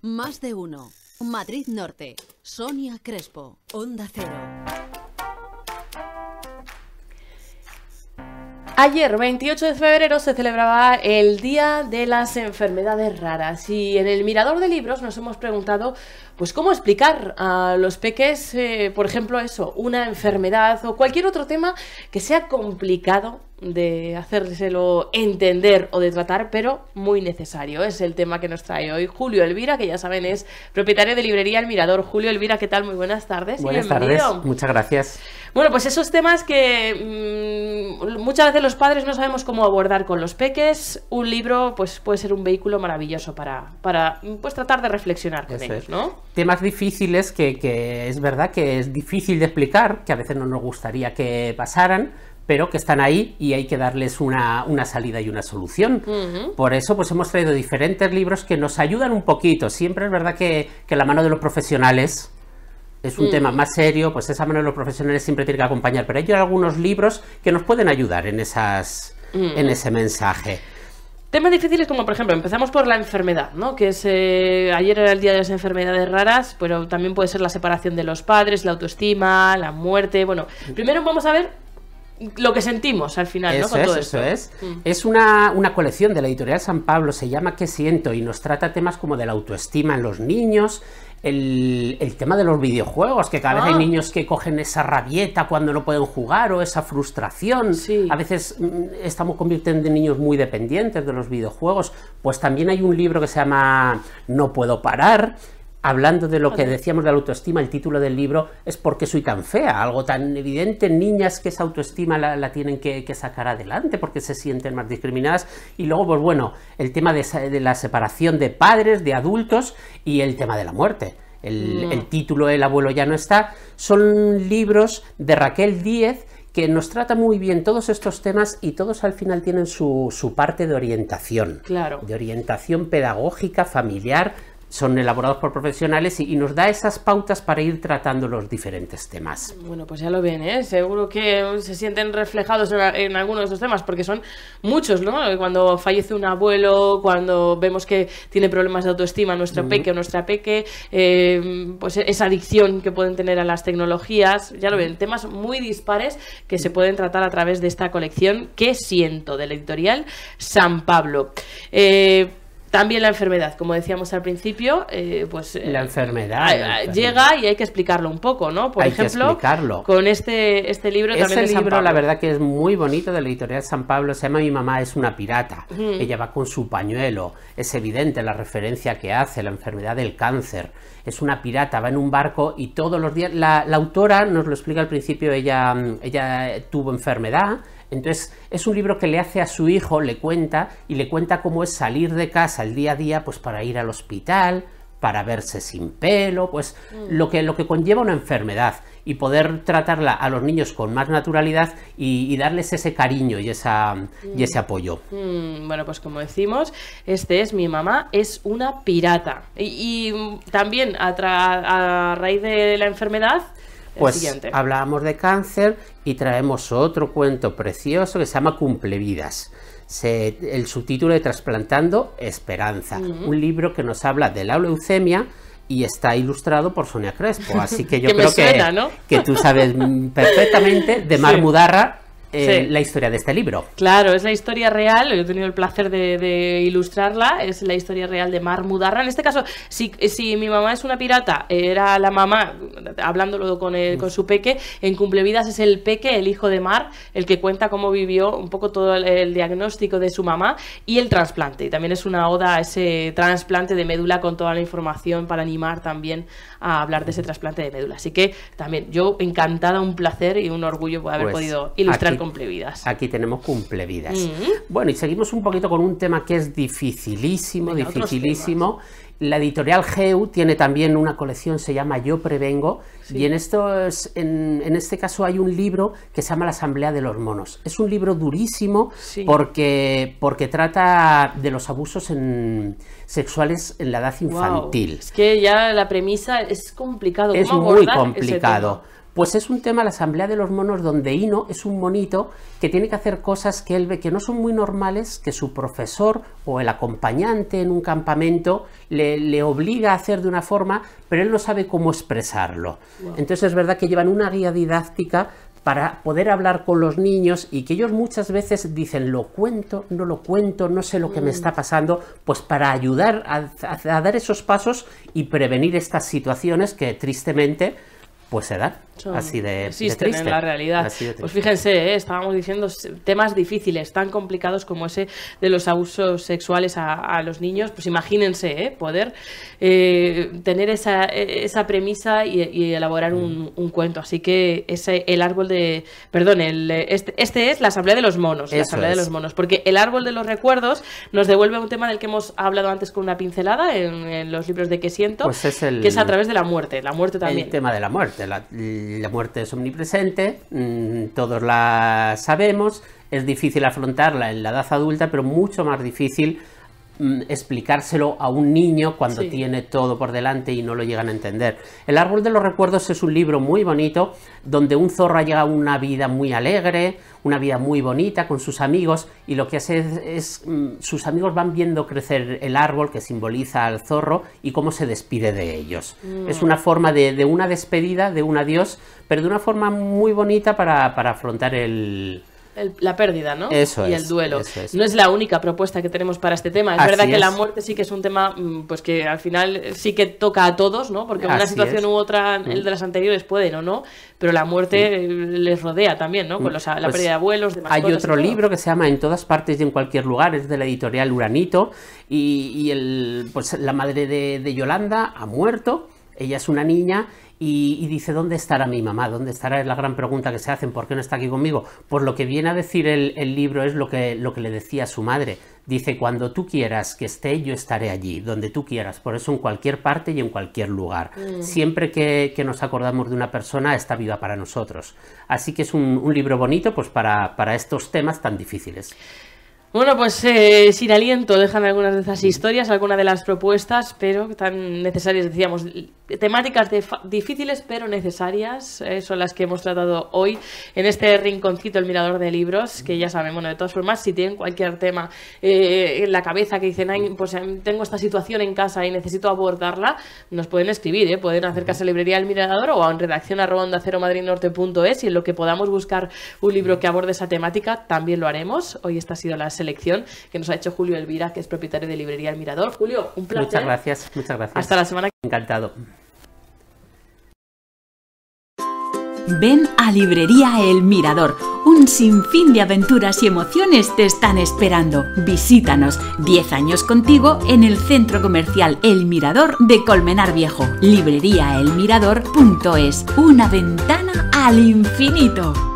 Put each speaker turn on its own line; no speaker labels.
Más de uno. Madrid Norte. Sonia Crespo. Onda Cero. Ayer, 28 de febrero, se celebraba el Día de las Enfermedades Raras y en el Mirador de Libros nos hemos preguntado, pues, cómo explicar a los peques, eh, por ejemplo, eso, una enfermedad o cualquier otro tema que sea complicado de hacérselo entender o de tratar, pero muy necesario. Es el tema que nos trae hoy Julio Elvira, que ya saben es propietario de librería El Mirador. Julio Elvira, ¿qué tal? Muy buenas tardes. Buenas tardes,
muchas gracias.
Bueno, pues esos temas que mm, muchas veces los padres no sabemos cómo abordar con los peques, un libro pues puede ser un vehículo maravilloso para, para pues, tratar de reflexionar con ellos, ¿no?
Temas difíciles que, que es verdad que es difícil de explicar, que a veces no nos gustaría que pasaran, pero que están ahí y hay que darles una, salida y una solución. Por eso pues hemos traído diferentes libros que nos ayudan un poquito. Siempre es verdad que, la mano de los profesionales es un tema mm. más serio, pues esa mano de los profesionales siempre tiene que acompañar, pero hay algunos libros que nos pueden ayudar en, esas, mm. en ese mensaje.
Temas difíciles como, por ejemplo, empezamos por la enfermedad, ¿no? Que es, eh, ayer era el Día de las Enfermedades Raras, pero también puede ser la separación de los padres, la autoestima, la muerte. Bueno, primero vamos a ver lo que sentimos al final, ¿no? Con es, todo eso es.
Mm. Es una, colección de la editorial San Pablo, se llama ¿Qué siento? y nos trata temas como de la autoestima en los niños. El, el tema de los videojuegos, que cada vez hay ah. niños que cogen esa rabieta cuando no pueden jugar o esa frustración. A veces mm, estamos convirtiendo en niños muy dependientes de los videojuegos. Pues también hay un libro que se llama No puedo parar, hablando de lo que decíamos de la autoestima, el título del libro es ¿Por qué soy tan fea? Algo tan evidente, niñas que esa autoestima la, tienen que, sacar adelante porque se sienten más discriminadas. Y luego, pues bueno, el tema de, la separación de padres, de adultos y el tema de la muerte. El, título El abuelo ya no está. Son libros de Raquel Díez que nos trata muy bien todos estos temas y todos al final tienen su, su parte de orientación. Claro. De orientación pedagógica, familiar, son elaborados por profesionales y, nos da esas pautas para ir tratando los diferentes temas.
Bueno, pues ya lo ven, ¿eh? seguro que se sienten reflejados en, algunos de esos temas, porque son muchos, ¿no? Cuando fallece un abuelo, cuando vemos que tiene problemas de autoestima nuestro peque o nuestra peque, eh, pues e, esa adicción que pueden tener a las tecnologías, ya lo ven, temas muy dispares que se pueden tratar a través de esta colección que siento, de editorial San Pablo. Eh, también la enfermedad, como decíamos al principio, eh, pues... Eh, la, enfermedad, llega y hay que explicarlo un poco, ¿no? Por ejemplo, con este, este libro también libro, la
verdad que es muy bonito, de la editorial San Pablo, se llama Mi mamá es una pirata. Ella va con su pañuelo, es evidente la referencia que hace, la enfermedad del cáncer. Es una pirata, va en un barco y todos los días... La, la autora nos lo explica al principio, ella, ella tuvo enfermedad entonces es un libro que le hace a su hijo, le cuenta y le cuenta cómo es salir de casa el día a día pues para ir al hospital, para verse sin pelo, pues mm. lo, que, lo que conlleva una enfermedad y poder tratarla a los niños con más naturalidad y, darles ese cariño y, esa, y mm. ese apoyo.
Mm, bueno, pues como decimos, este es mi mamá, es una pirata. Y, también a raíz de la enfermedad, pues hablábamos
de cáncer y traemos otro cuento precioso que se llama Cumplevidas. el subtítulo de Trasplantando Esperanza, un libro que nos habla de la leucemia y está ilustrado por Sonia Crespo, así que yo creo que, que tú sabes perfectamente de Mar Mudarra eh, la historia de este libro.
Claro, es la historia real, yo he tenido el placer de, ilustrarla, es la historia real de Mar Mudarra. En este caso, si, si mi mamá es una pirata, era la mamá, hablándolo con, el, con su peque, en Cumplevidas es el peque, el hijo de Mar, el que cuenta cómo vivió un poco todo el, diagnóstico de su mamá y el trasplante. Y también es una oda a ese trasplante de médula con toda la información para animar también a hablar de ese trasplante de médula. Así que también yo encantada, un placer y un orgullo por haber pues podido ilustrar cumplevidas.
Aquí tenemos cumplevidas. Bueno, y seguimos un poquito con un tema que es dificilísimo, dificilísimo. La editorial GEU tiene también una colección, se llama Yo Prevengo, y en, estos, en, este caso hay un libro que se llama La Asamblea de los Monos. Es un libro durísimo porque, porque trata de los abusos sexuales en la edad infantil. Es
que ya la premisa es complicado. Es muy complicado.
Pues es un tema la Asamblea de los Monos donde Hino es un monito que tiene que hacer cosas que él ve que no son muy normales, que su profesor o el acompañante en un campamento le, obliga a hacer de una forma, pero él no sabe cómo expresarlo. Entonces es verdad que llevan una guía didáctica para poder hablar con los niños y que ellos muchas veces dicen lo cuento, no lo cuento, no sé lo que me mm. está pasando, pues para ayudar a, a dar esos pasos y prevenir estas situaciones que tristemente pues se dan así de, triste la realidad. Pues fíjense,
¿eh? estábamos diciendo temas difíciles, tan complicados como ese de los abusos sexuales a, los niños. Pues imagínense, ¿eh? poder eh, tener e, esa, premisa y, elaborar mm. un, cuento. Así que ese, el árbol de. Perdón, el, este, este es la Asamblea de los Monos. la Asamblea de los Monos. Porque el árbol de los recuerdos nos devuelve a un tema del que hemos hablado antes con una pincelada en, los libros de que siento, pues que es a través de la muerte. La muerte también. El tema de la muerte. la
la muerte es omnipresente, mm, todos la sabemos, es difícil afrontarla en la edad adulta, pero mucho más difícil Mm, explicárselo a un niño cuando tiene todo por delante y no lo llegan a entender. El árbol de los recuerdos es un libro muy bonito donde un zorro llega a una vida muy alegre, una vida muy bonita con sus amigos y lo que hace es, mm, sus amigos van viendo crecer el árbol que simboliza al zorro y cómo se despide de ellos. Mm. Es una forma de, de, una despedida, de un adiós, pero de una forma muy bonita para, para afrontar el,
la pérdida, ¿no? Eso y el duelo. No es la única propuesta que tenemos para este tema. Es verdad que la muerte sí que es un tema mm, pues que al final eh, sí que toca a todos, ¿no? Porque una situación u otra, mm. el de las anteriores pueden o no, pero la muerte eh, les rodea también, ¿no? Con mm, los, la pues pérdida de abuelos, Hay otro
libro que se llama En todas partes y en cualquier lugar, es de la editorial Uranito, y, el, pues la madre de Yolanda ha muerto, ella es una niña y, dice, ¿dónde estará mi mamá? ¿Dónde estará? Es la gran pregunta que se hacen, ¿por qué no está aquí conmigo? Por lo que viene a decir el, libro es lo que, lo que le decía su madre. Dice, cuando tú quieras que esté, yo estaré allí, donde tú quieras, por eso en cualquier parte y en cualquier lugar. Mm. Siempre que, nos acordamos de una persona, está viva para nosotros. Así que es un, libro bonito pues, para estos
temas tan difíciles. Bueno, pues eh, sin aliento dejan algunas de esas historias, algunas de las propuestas, pero tan necesarias, decíamos, temáticas de difíciles pero necesarias, eh, son las que hemos tratado hoy en este rinconcito, el mirador de libros, que ya saben, bueno, de todas formas, si tienen cualquier tema eh, en la cabeza que dicen, pues em, tengo esta situación en casa y necesito abordarla, nos pueden escribir, pueden acercarse a librería El mirador o a redacción arroba cero y en lo que podamos buscar un libro que aborde esa temática, también lo haremos. Hoy esta ha sido la selección que nos ha hecho Julio Elvira, que es propietario de Librería El Mirador. Julio, un placer. Muchas
gracias, muchas gracias. Hasta la semana Encantado.
Ven a Librería El Mirador. Un sinfín de aventuras y emociones te están esperando. Visítanos 10 años contigo en el centro comercial El Mirador de Colmenar Viejo. Librería El es. Una ventana al infinito.